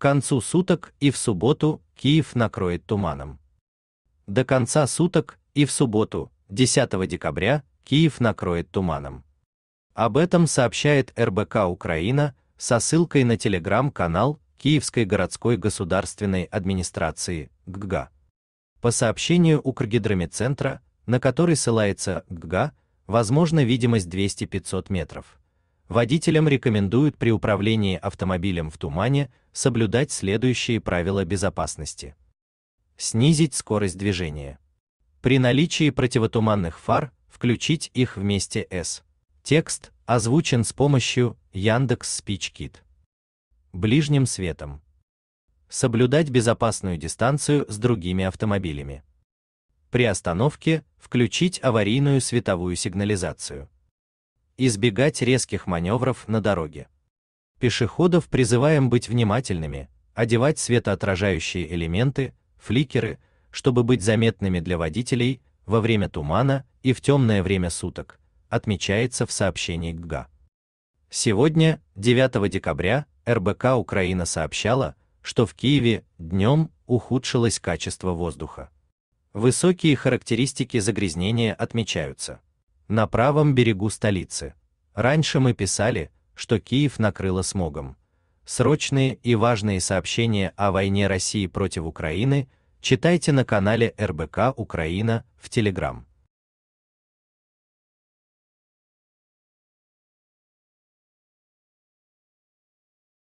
концу суток и в субботу Киев накроет туманом. До конца суток и в субботу, 10 декабря, Киев накроет туманом. Об этом сообщает РБК Украина со ссылкой на телеграм-канал Киевской городской государственной администрации ГГА. По сообщению Укргидромедцентра, на который ссылается ГГА, возможна видимость 200-500 метров. Водителям рекомендуют при управлении автомобилем в тумане соблюдать следующие правила безопасности. Снизить скорость движения. При наличии противотуманных фар включить их вместе с. Текст озвучен с помощью Яндекс SpeechKit. Ближним светом. Соблюдать безопасную дистанцию с другими автомобилями. При остановке включить аварийную световую сигнализацию избегать резких маневров на дороге. Пешеходов призываем быть внимательными, одевать светоотражающие элементы, фликеры, чтобы быть заметными для водителей во время тумана и в темное время суток, отмечается в сообщении ГГА. Сегодня, 9 декабря, РБК Украина сообщала, что в Киеве днем ухудшилось качество воздуха. Высокие характеристики загрязнения отмечаются на правом берегу столицы. Раньше мы писали, что Киев накрыло смогом. Срочные и важные сообщения о войне России против Украины читайте на канале РБК Украина в Телеграм.